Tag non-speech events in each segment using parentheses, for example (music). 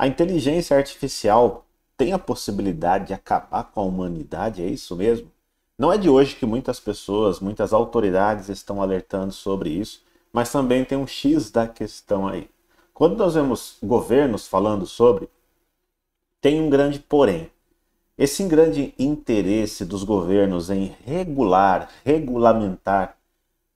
A inteligência artificial tem a possibilidade de acabar com a humanidade, é isso mesmo? Não é de hoje que muitas pessoas, muitas autoridades estão alertando sobre isso, mas também tem um X da questão aí. Quando nós vemos governos falando sobre, tem um grande porém. Esse grande interesse dos governos em regular, regulamentar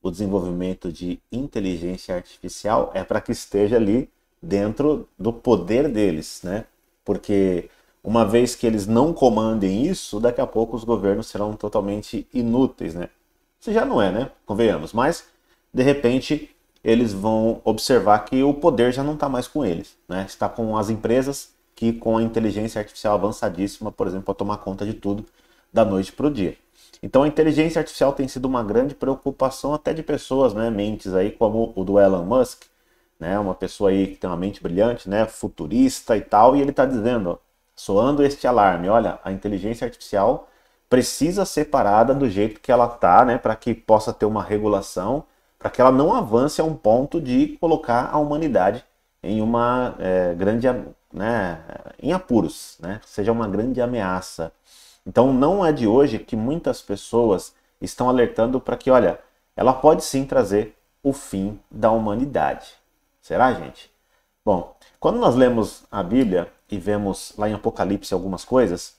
o desenvolvimento de inteligência artificial é para que esteja ali dentro do poder deles, né? Porque uma vez que eles não comandem isso, daqui a pouco os governos serão totalmente inúteis, né? Isso já não é, né? Convenhamos. Mas, de repente, eles vão observar que o poder já não está mais com eles, né? Está com as empresas que, com a inteligência artificial avançadíssima, por exemplo, para tomar conta de tudo da noite para o dia. Então a inteligência artificial tem sido uma grande preocupação até de pessoas, né, mentes aí como o do Elon Musk, né? Uma pessoa aí que tem uma mente brilhante, né? Futurista e tal, e ele está dizendo, soando este alarme, olha, a inteligência artificial precisa ser parada do jeito que ela tá, né? Para que possa ter uma regulação, para que ela não avance a um ponto de colocar a humanidade em uma é, grande, né? Em apuros, né? Seja uma grande ameaça. Então não é de hoje que muitas pessoas estão alertando para que, olha, ela pode sim trazer o fim da humanidade. Será, gente? Bom, quando nós lemos a Bíblia e vemos lá em Apocalipse algumas coisas,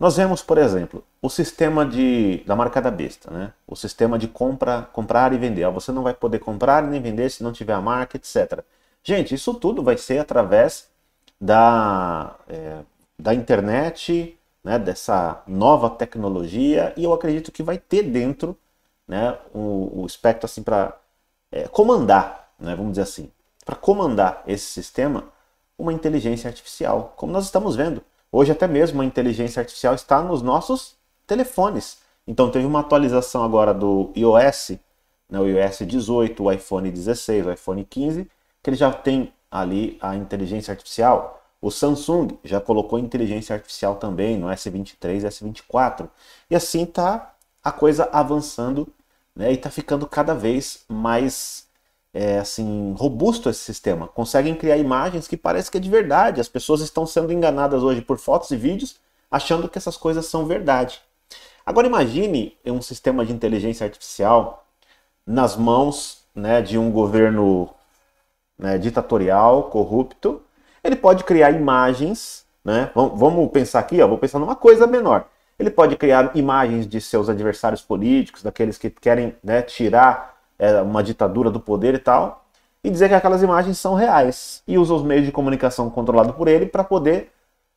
nós vemos, por exemplo, o sistema de, da marca da besta, né? o sistema de compra, comprar e vender. Você não vai poder comprar nem vender se não tiver a marca, etc. Gente, isso tudo vai ser através da, é, da internet, né? dessa nova tecnologia, e eu acredito que vai ter dentro né? o, o espectro assim, para é, comandar, né? vamos dizer assim para comandar esse sistema uma inteligência artificial, como nós estamos vendo. Hoje até mesmo a inteligência artificial está nos nossos telefones. Então teve uma atualização agora do iOS, né, o iOS 18, o iPhone 16, o iPhone 15, que ele já tem ali a inteligência artificial. O Samsung já colocou inteligência artificial também no S23 e S24. E assim tá a coisa avançando né, e está ficando cada vez mais é, assim robusto esse sistema. Conseguem criar imagens que parece que é de verdade. As pessoas estão sendo enganadas hoje por fotos e vídeos, achando que essas coisas são verdade. Agora imagine um sistema de inteligência artificial nas mãos né, de um governo né, ditatorial, corrupto. Ele pode criar imagens, né? Vamos, vamos pensar aqui, ó, vou pensar numa coisa menor. Ele pode criar imagens de seus adversários políticos, daqueles que querem né, tirar era uma ditadura do poder e tal, e dizer que aquelas imagens são reais. E usa os meios de comunicação controlados por ele para poder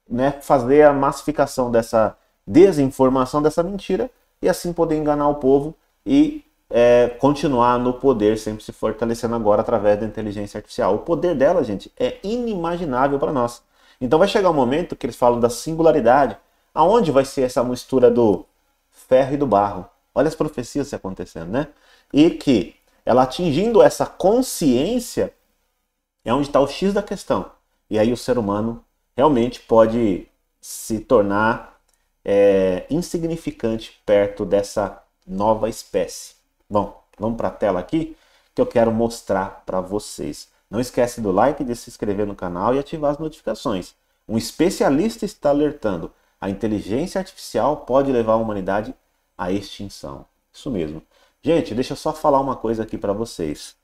né, fazer a massificação dessa desinformação, dessa mentira, e assim poder enganar o povo e é, continuar no poder, sempre se fortalecendo agora através da inteligência artificial. O poder dela, gente, é inimaginável para nós. Então vai chegar um momento que eles falam da singularidade. Aonde vai ser essa mistura do ferro e do barro? Olha as profecias se acontecendo, né? E que ela atingindo essa consciência é onde está o X da questão. E aí o ser humano realmente pode se tornar é, insignificante perto dessa nova espécie. Bom, vamos para a tela aqui que eu quero mostrar para vocês. Não esquece do like, de se inscrever no canal e ativar as notificações. Um especialista está alertando: a inteligência artificial pode levar a humanidade à extinção. Isso mesmo. Gente, deixa eu só falar uma coisa aqui para vocês.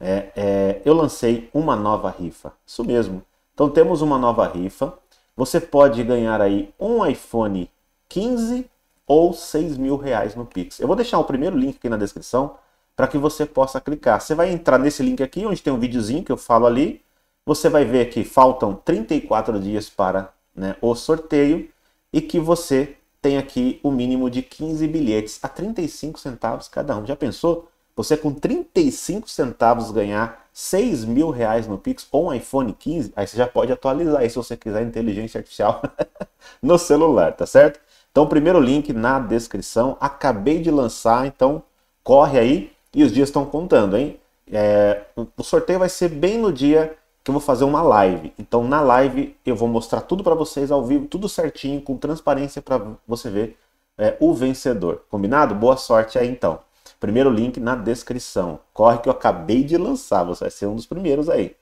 É, é, eu lancei uma nova rifa, isso mesmo. Então temos uma nova rifa. Você pode ganhar aí um iPhone 15 ou 6 mil reais no Pix. Eu vou deixar o primeiro link aqui na descrição para que você possa clicar. Você vai entrar nesse link aqui, onde tem um videozinho que eu falo ali. Você vai ver que faltam 34 dias para né, o sorteio e que você tem aqui o mínimo de 15 bilhetes a 35 centavos cada um. Já pensou? Você com 35 centavos ganhar 6 mil reais no Pix ou um iPhone 15, aí você já pode atualizar aí se você quiser inteligência artificial (laughs) no celular, tá certo? Então, primeiro link na descrição. Acabei de lançar, então corre aí e os dias estão contando, hein? É, o sorteio vai ser bem no dia que eu vou fazer uma live. Então na live eu vou mostrar tudo para vocês ao vivo, tudo certinho, com transparência para você ver é, o vencedor. Combinado? Boa sorte aí então. Primeiro link na descrição. Corre que eu acabei de lançar, você vai ser um dos primeiros aí.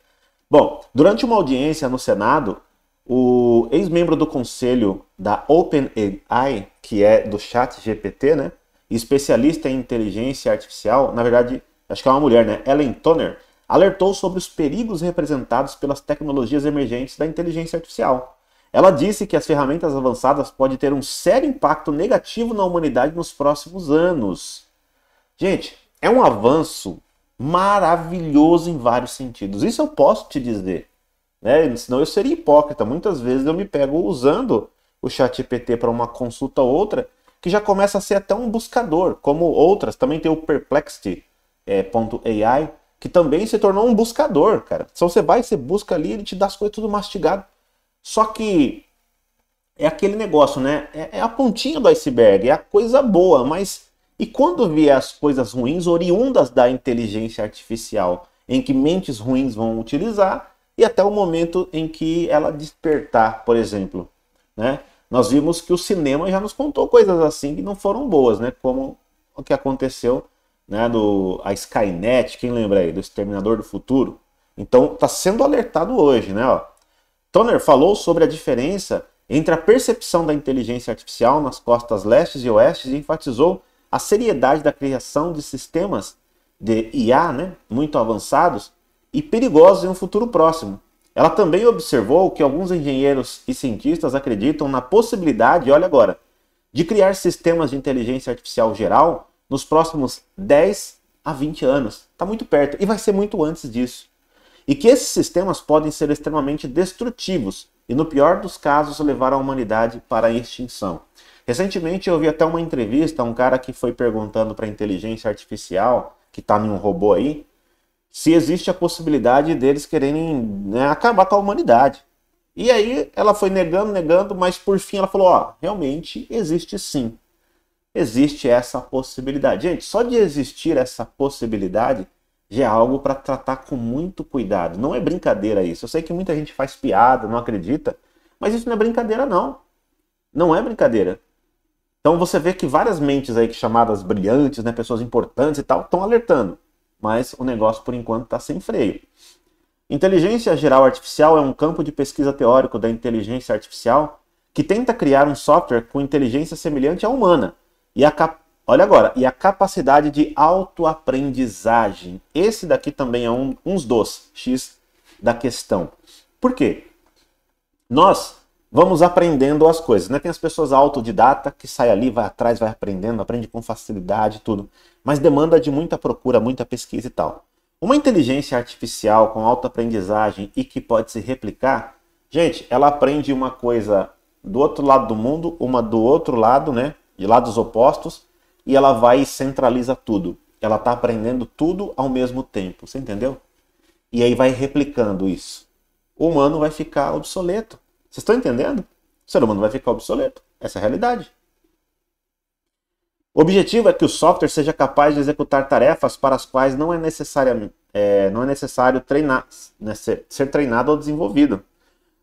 Bom, durante uma audiência no Senado, o ex-membro do conselho da OpenAI, que é do Chat GPT, né? Especialista em inteligência artificial, na verdade, acho que é uma mulher, né? Ellen Toner, alertou sobre os perigos representados pelas tecnologias emergentes da inteligência artificial. Ela disse que as ferramentas avançadas podem ter um sério impacto negativo na humanidade nos próximos anos. Gente, é um avanço maravilhoso em vários sentidos. Isso eu posso te dizer. Né? Senão eu seria hipócrita. Muitas vezes eu me pego usando o chat GPT para uma consulta ou outra, que já começa a ser até um buscador, como outras. Também tem o Perplexity.ai, é, que também se tornou um buscador, cara. Então você vai, você busca ali, ele te dá as coisas tudo mastigado. Só que é aquele negócio, né? É, é a pontinha do iceberg, é a coisa boa, mas e quando vier as coisas ruins oriundas da inteligência artificial, em que mentes ruins vão utilizar e até o momento em que ela despertar, por exemplo, né? Nós vimos que o cinema já nos contou coisas assim que não foram boas, né? Como o que aconteceu né, do, a Skynet, quem lembra aí, do Exterminador do Futuro. Então está sendo alertado hoje, né? Ó. Toner falou sobre a diferença entre a percepção da inteligência artificial nas costas leste e oeste e enfatizou a seriedade da criação de sistemas de IA, né, muito avançados e perigosos em um futuro próximo. Ela também observou que alguns engenheiros e cientistas acreditam na possibilidade, olha agora, de criar sistemas de inteligência artificial geral nos próximos 10 a 20 anos. Está muito perto e vai ser muito antes disso. E que esses sistemas podem ser extremamente destrutivos e, no pior dos casos, levar a humanidade para a extinção. Recentemente eu vi até uma entrevista a um cara que foi perguntando para a inteligência artificial, que está em um robô aí, se existe a possibilidade deles quererem né, acabar com a humanidade. E aí ela foi negando, negando, mas por fim ela falou: ó, realmente existe sim existe essa possibilidade. Gente, só de existir essa possibilidade já é algo para tratar com muito cuidado. Não é brincadeira isso. Eu sei que muita gente faz piada, não acredita, mas isso não é brincadeira não. Não é brincadeira. Então você vê que várias mentes aí chamadas brilhantes, né, pessoas importantes e tal, estão alertando. Mas o negócio por enquanto está sem freio. Inteligência geral artificial é um campo de pesquisa teórico da inteligência artificial que tenta criar um software com inteligência semelhante à humana, e a cap... Olha agora, e a capacidade de autoaprendizagem. Esse daqui também é um, uns dos X da questão. Por quê? Nós vamos aprendendo as coisas, né? Tem as pessoas autodidata que sai ali, vai atrás, vai aprendendo, aprende com facilidade tudo, mas demanda de muita procura, muita pesquisa e tal. Uma inteligência artificial com autoaprendizagem e que pode se replicar, gente, ela aprende uma coisa do outro lado do mundo, uma do outro lado, né? de lados opostos, e ela vai e centraliza tudo. Ela está aprendendo tudo ao mesmo tempo, você entendeu? E aí vai replicando isso. O humano vai ficar obsoleto. Vocês estão entendendo? O ser humano vai ficar obsoleto. Essa é a realidade. O objetivo é que o software seja capaz de executar tarefas para as quais não é, necessário, é, não é necessário treinar, né, ser, ser treinado ou desenvolvido.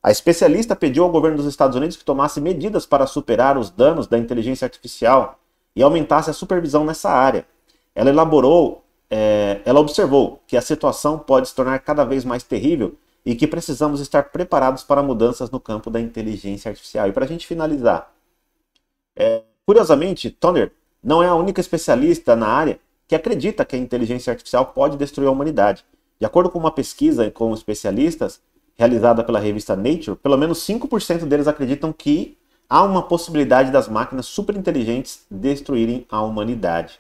A especialista pediu ao governo dos Estados Unidos que tomasse medidas para superar os danos da inteligência artificial e aumentasse a supervisão nessa área. Ela elaborou, é, ela observou que a situação pode se tornar cada vez mais terrível e que precisamos estar preparados para mudanças no campo da inteligência artificial. E para a gente finalizar, é, curiosamente, Toner não é a única especialista na área que acredita que a inteligência artificial pode destruir a humanidade. De acordo com uma pesquisa com especialistas, realizada pela revista Nature, pelo menos 5% deles acreditam que há uma possibilidade das máquinas superinteligentes destruírem a humanidade.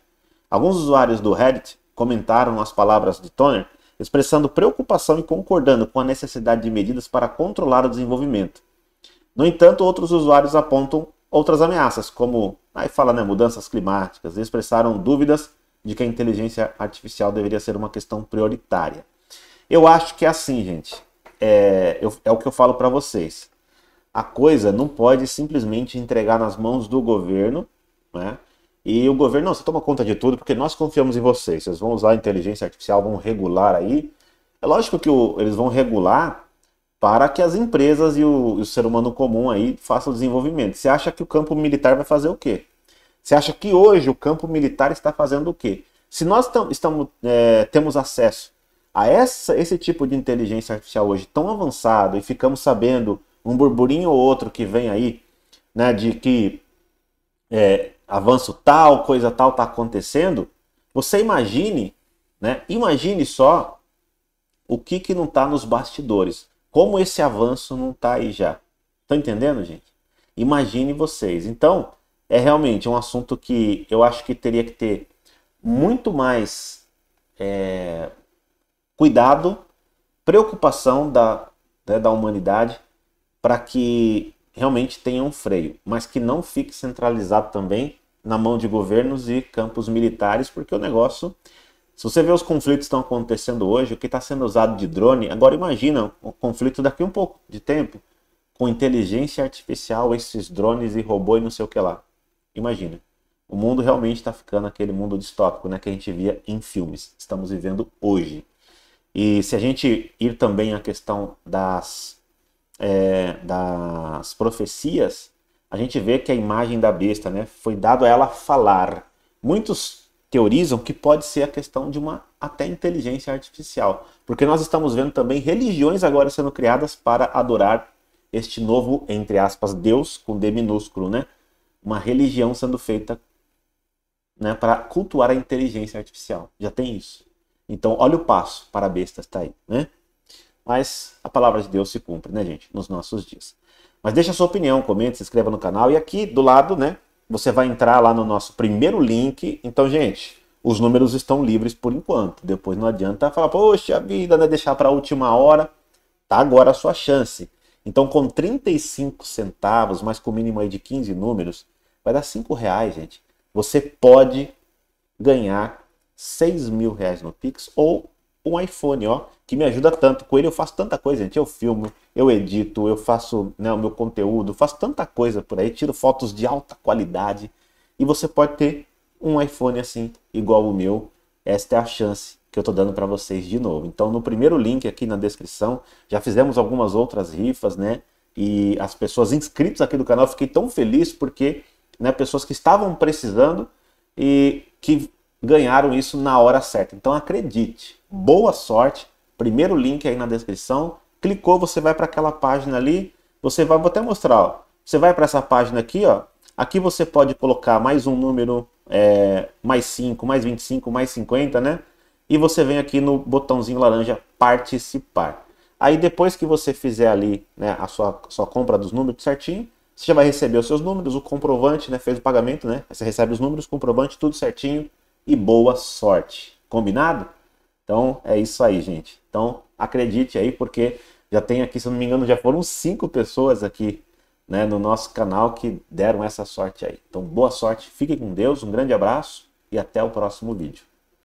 Alguns usuários do Reddit comentaram as palavras de Toner, expressando preocupação e concordando com a necessidade de medidas para controlar o desenvolvimento. No entanto, outros usuários apontam outras ameaças, como aí fala né, mudanças climáticas, e expressaram dúvidas de que a inteligência artificial deveria ser uma questão prioritária. Eu acho que é assim, gente é, eu, é o que eu falo para vocês. A coisa não pode simplesmente entregar nas mãos do governo, né? E o governo, não, você toma conta de tudo, porque nós confiamos em vocês. Vocês vão usar a inteligência artificial, vão regular aí. É lógico que o, eles vão regular para que as empresas e o, o, ser humano comum aí façam o desenvolvimento. Você acha que o campo militar vai fazer o quê? Você acha que hoje o campo militar está fazendo o quê? Se nós tam, estamos, é, temos acesso a essa, esse tipo de inteligência artificial hoje tão avançado e ficamos sabendo um burburinho ou outro que vem aí, né, de que é, avanço tal, coisa tal está acontecendo, você imagine, né, imagine só o que, que não está nos bastidores. Como esse avanço não está aí já. Estão tá entendendo, gente? Imagine vocês. Então, é realmente um assunto que eu acho que teria que ter muito mais é, cuidado, preocupação da, né, da humanidade para que realmente tenha um freio, mas que não fique centralizado também na mão de governos e campos militares, porque o negócio, se você vê os conflitos que estão acontecendo hoje, o que está sendo usado de drone, agora imagina o conflito daqui um pouco de tempo, com inteligência artificial, esses drones e robô e não sei o que lá. Imagina. O mundo realmente está ficando aquele mundo distópico né, que a gente via em filmes. Estamos vivendo hoje. E se a gente ir também à questão das, é, das profecias, a gente vê que a imagem da besta né, foi dado a ela falar. Muitos teorizam que pode ser a questão de uma até inteligência artificial, porque nós estamos vendo também religiões agora sendo criadas para adorar este novo, entre aspas, Deus, com D minúsculo, né? Uma religião sendo feita né, para cultuar a inteligência artificial. Já tem isso. Então, olha o passo para bestas, está aí, né? Mas a palavra de Deus se cumpre, né, gente, nos nossos dias. Mas deixa a sua opinião, comente, se inscreva no canal. E aqui do lado, né, você vai entrar lá no nosso primeiro link. Então, gente, os números estão livres por enquanto. Depois não adianta falar, poxa vida, né, deixar para a última hora. Tá agora a sua chance. Então, com 35 centavos, mais com o mínimo aí de 15 números, vai dar 5 reais, gente. Você pode ganhar 6 mil reais no Pix ou um iPhone, ó, que me ajuda tanto. Com ele eu faço tanta coisa, gente. Eu filmo, eu edito, eu faço né, o meu conteúdo, faço tanta coisa por aí, tiro fotos de alta qualidade. E você pode ter um iPhone assim, igual o meu. Esta é a chance que eu tô dando para vocês de novo. Então, no primeiro link aqui na descrição, já fizemos algumas outras rifas, né? E as pessoas inscritas aqui do canal, fiquei tão feliz porque, né, pessoas que estavam precisando e que ganharam isso na hora certa. Então acredite. Boa sorte. Primeiro link aí na descrição. Clicou, você vai para aquela página ali. Você vai, vou até mostrar. Ó. Você vai para essa página aqui, ó. Aqui você pode colocar mais um número, é, mais 5, mais 25, mais 50, né? E você vem aqui no botãozinho laranja participar. Aí depois que você fizer ali né, a sua, sua compra dos números certinho, você já vai receber os seus números, o comprovante, né? Fez o pagamento, né? Você recebe os números, comprovante, tudo certinho e boa sorte. Combinado? Então é isso aí, gente. Então acredite aí, porque já tem aqui, se eu não me engano, já foram cinco pessoas aqui né, no nosso canal que deram essa sorte aí. Então boa sorte, fique com Deus, um grande abraço e até o próximo vídeo.